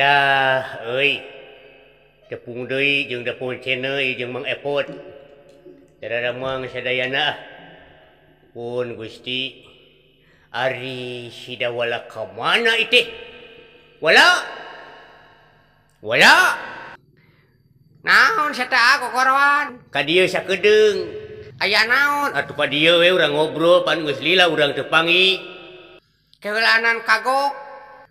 punya o kepungi jeung daung channel mengesaudaraangana Gu arishidawalawalawala naon aku kor kang aya naon pad eh, ngobrolila u terpangi kean kagoku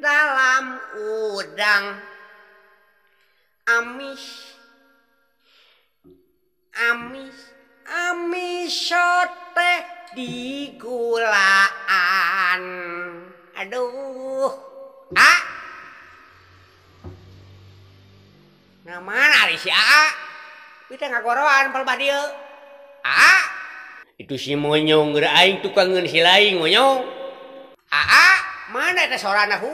dalam udang amis amis ami shotte digulaan Aduh mana Ri kita koranil itu sinyongerraintukang hila ngonya ha ah punya seorang anakku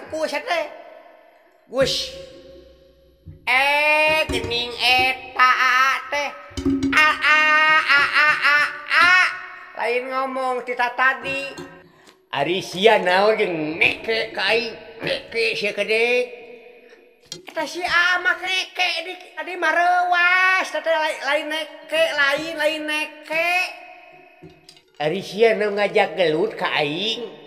eh ah, ah, ah, lain ngomong kita tadi Ari jenek kadek si merewas lain ngajak gelut kaing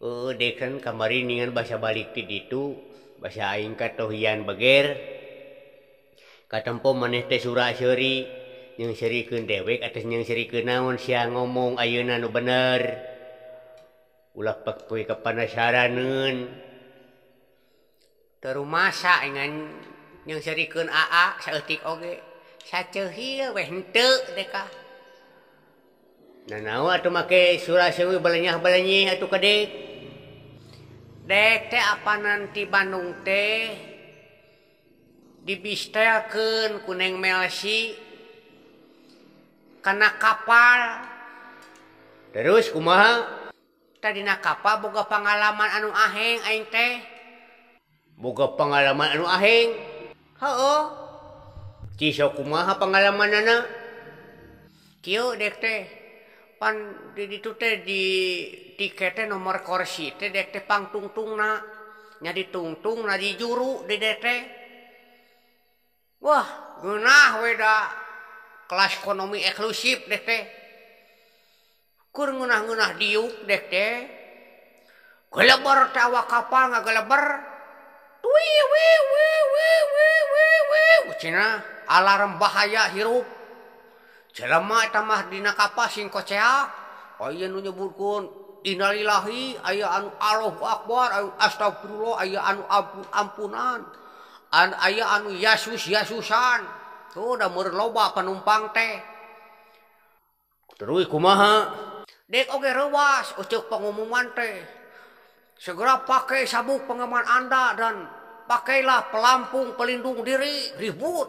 Eh, kamari nian bahasabalikit itu bahasa katohian beger kata tempo meneste surasori yangs dewek atasnyangs naun siang ngomong aun na nu bener kui kepadasaranun ter sa yangngs aakge make surahnyanyi kedek punya apa nanti Bandung teh dibiistaken kuneg Mel karena kapal terus kumaha tadi na kapal ga pengalaman anu aheng teh ga pengalaman anu ahe kisya kumaha pengalaman anak Ky dekkte punya dit di tite nomor kor de pangtungtungnya ditungtung di juru D Wahda kelas ekonomi eklusif de di de alarm bahaya hirup punya Seram tamahdina kapas sing koceakburkun oh dinalilahi aya anak asta aya anu ampunan and aya anu Yesus Yasan merloba penumpang teh Ter kuma Deks cap pengumuman teh Segera pakai sabuk pengaman and dan pakailah pelampung pelindung diri ribut.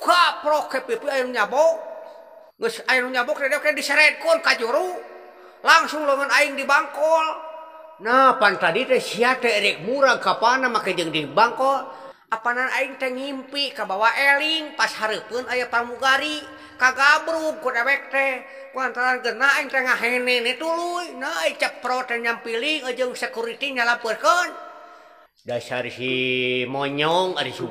buat proke pi nyabo nyabok dise juung lungan a di bangkol na pan tadi de siteik murah kapana makajeng di bangko apanan ain te ngimpi ka bawa eling pas hari pun ayaah pamu gari kagabru ku efekkte kuantaran genain ngahen tu na protein nyampilling ujeng security nyalapurkan? punya das si monyong Ari T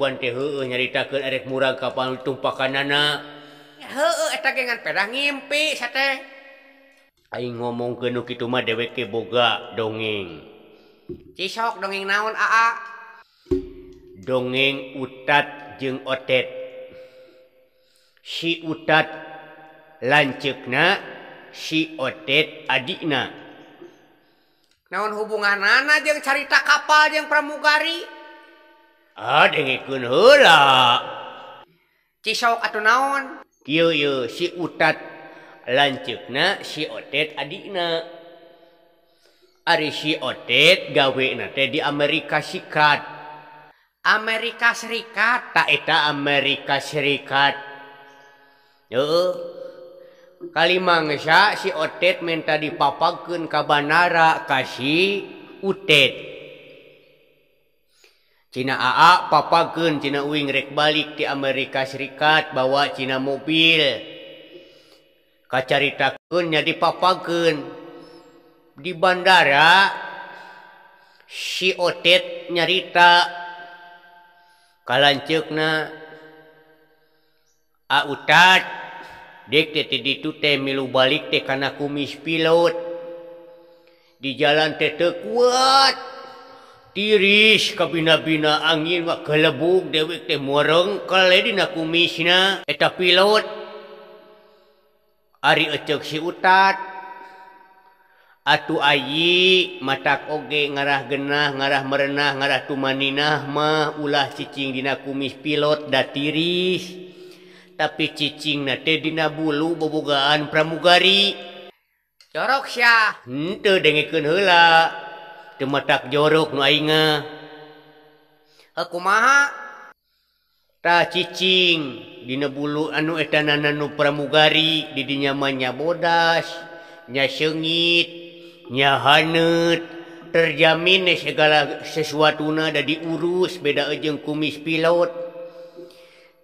nyarita ke murah kapaltum pakkananampi ngomongkimah deweke boga dongengok donge naon A dongeng utat je otet si utat lance na si otet adik naon hubungan anak yang cerita kapal yang pramugari de punla atau naon lanjut na arishitet gawe di Amerika sikat Amerika Serikat Taeta Amerika Serikat yo kalimatet mentaapa kaabanara kasih Utet Cina A papa Cina Uing rekbalik di Amerika Serikat bahwa Cina mobil Kak carita kunnya di papaken di bandaratet nyarita kalna k balikkana kumis pilot di jalantete kuat tiris kabina-bina anginlebuk dewek teh ngong kalaumis nah pilotuhyi mata oge ngarah gennah ngarah merenah ngarah tumannah mah ulah sicingdina kumis pilot da tiris Ta cicing na dinabullu pebuggaan pramuugai jorok sy tu degeken hela kemetak jorok naa aku maha cicingdinabulu anu etana nanu pramuugai didi nyamannya bodas nya sengit nyahanut terjamine segala sesuatu nada diurus beda ejeng kumis pilot.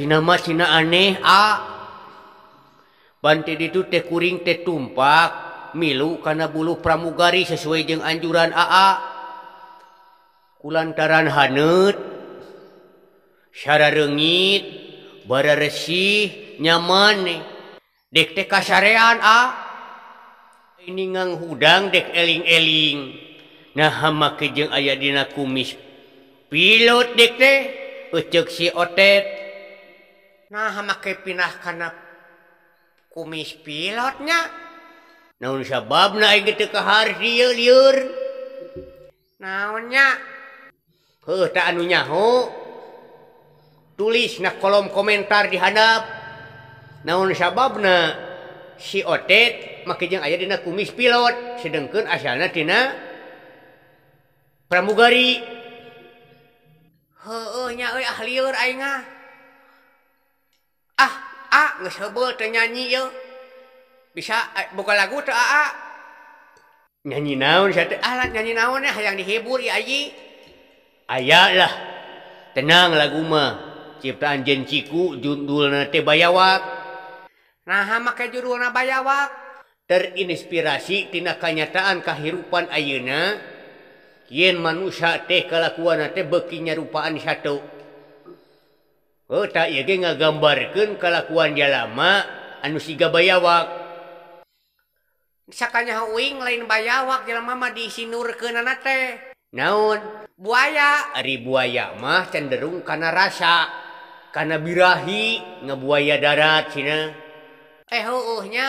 Nam si aneh banti ditutute kuring tetumpak milu karena bulu pramugari sesuai dengan anjuran Aa Kulantaran hanets renggit bara resih nyamaneh dekte kasarean ini ngang hudang dek eling-eing nah hamakjeng aya dina kumis pilot dekteksi otet. punyamakai pinah kan kumis pilotnya nabab naonnyanya tulis na kolom komentar dihanap naon sababna sitet maka aya dina kumis pilot sedangkantina pramugarinya ah liur ah. punyanyanyi bisa eh, buka lagu ta nyanyi naun alat nyanyi naon yang dibur Aylah tenang laguma cipta Anjen ciku jumdul Na baywakha maka junaabawak terinspirasi tindak kenyataan kehidupan ayeuna Kien man manusia teh keku benyarupaan Oh, tak ngagambakan kalakuan dia lama anus siga bayawakwing lain bayawaklamama di sinur kenate naun buaya ribu ayamah cenderung karena rasa karena birahi ngebuaya darat Cina ehnya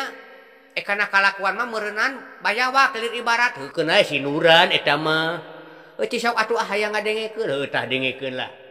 ekana eh, kallakuan mah merenan baywak kelir ibarat ke sinuran etamatahkenlah